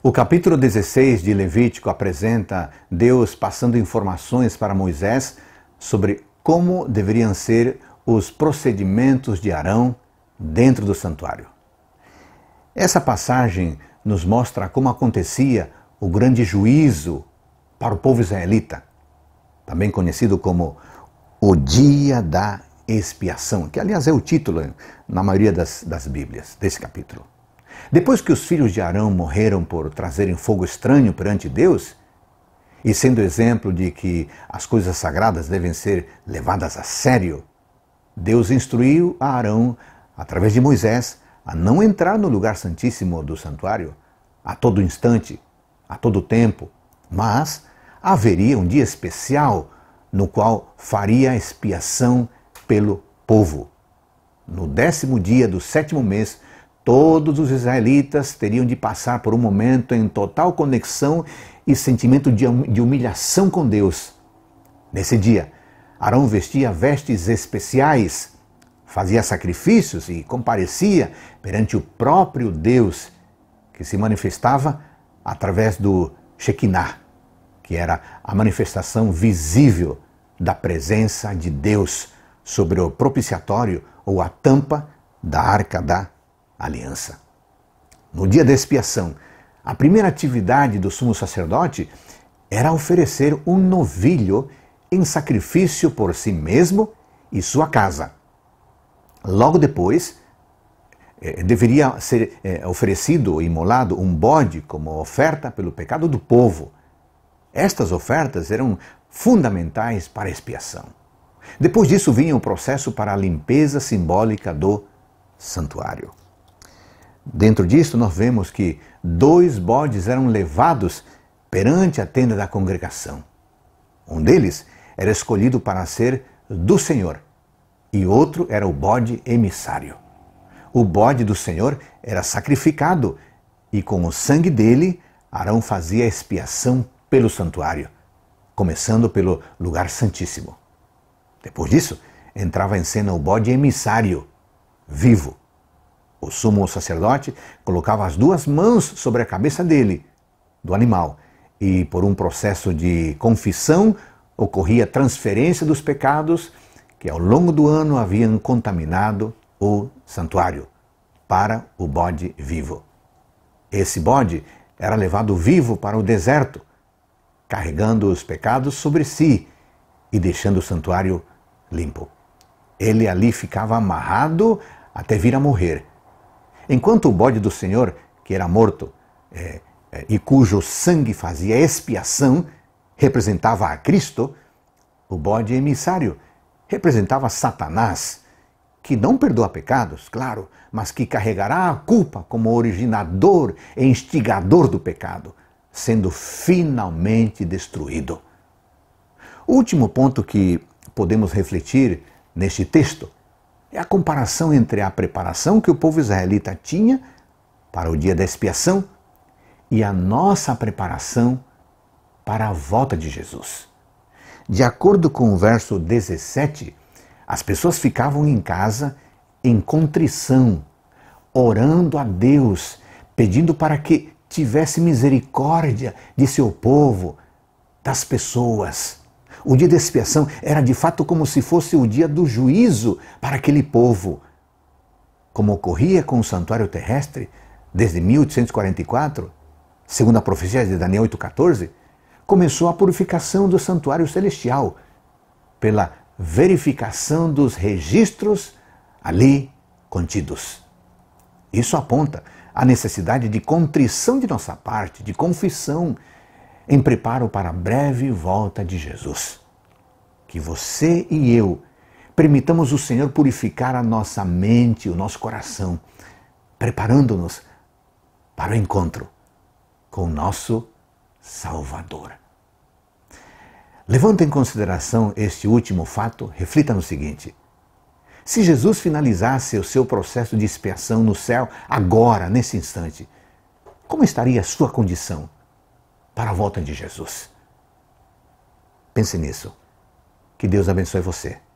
O capítulo 16 de Levítico apresenta Deus passando informações para Moisés sobre como deveriam ser os procedimentos de Arão dentro do santuário. Essa passagem nos mostra como acontecia o grande juízo para o povo israelita, também conhecido como o Dia da Expiação, que aliás é o título na maioria das, das Bíblias desse capítulo. Depois que os filhos de Arão morreram por trazerem fogo estranho perante Deus, e sendo exemplo de que as coisas sagradas devem ser levadas a sério, Deus instruiu a Arão, através de Moisés, a não entrar no lugar santíssimo do santuário a todo instante, a todo tempo, mas haveria um dia especial no qual faria expiação pelo povo. No décimo dia do sétimo mês, Todos os israelitas teriam de passar por um momento em total conexão e sentimento hum, de humilhação com Deus. Nesse dia, Arão vestia vestes especiais, fazia sacrifícios e comparecia perante o próprio Deus, que se manifestava através do Shekinah, que era a manifestação visível da presença de Deus sobre o propiciatório ou a tampa da arca da aliança. No dia da expiação, a primeira atividade do sumo sacerdote era oferecer um novilho em sacrifício por si mesmo e sua casa. Logo depois, eh, deveria ser eh, oferecido, imolado, um bode como oferta pelo pecado do povo. Estas ofertas eram fundamentais para a expiação. Depois disso vinha o processo para a limpeza simbólica do santuário. Dentro disso, nós vemos que dois bodes eram levados perante a tenda da congregação. Um deles era escolhido para ser do Senhor e outro era o bode emissário. O bode do Senhor era sacrificado e com o sangue dele Arão fazia expiação pelo santuário, começando pelo lugar santíssimo. Depois disso, entrava em cena o bode emissário, vivo, o sumo sacerdote colocava as duas mãos sobre a cabeça dele, do animal, e por um processo de confissão ocorria a transferência dos pecados que ao longo do ano haviam contaminado o santuário para o bode vivo. Esse bode era levado vivo para o deserto, carregando os pecados sobre si e deixando o santuário limpo. Ele ali ficava amarrado até vir a morrer Enquanto o bode do Senhor, que era morto é, é, e cujo sangue fazia expiação, representava a Cristo, o bode emissário representava Satanás, que não perdoa pecados, claro, mas que carregará a culpa como originador e instigador do pecado, sendo finalmente destruído. O último ponto que podemos refletir neste texto é a comparação entre a preparação que o povo israelita tinha para o dia da expiação e a nossa preparação para a volta de Jesus. De acordo com o verso 17, as pessoas ficavam em casa em contrição, orando a Deus, pedindo para que tivesse misericórdia de seu povo, das pessoas. O dia da expiação era de fato como se fosse o dia do juízo para aquele povo. Como ocorria com o santuário terrestre desde 1844, segundo a profecia de Daniel 8,14, começou a purificação do santuário celestial pela verificação dos registros ali contidos. Isso aponta a necessidade de contrição de nossa parte, de confissão, em preparo para a breve volta de Jesus. Que você e eu permitamos o Senhor purificar a nossa mente, o nosso coração, preparando-nos para o encontro com o nosso Salvador. Levando em consideração este último fato, reflita no seguinte: se Jesus finalizasse o seu processo de expiação no céu agora, nesse instante, como estaria a sua condição? para a volta de Jesus. Pense nisso. Que Deus abençoe você.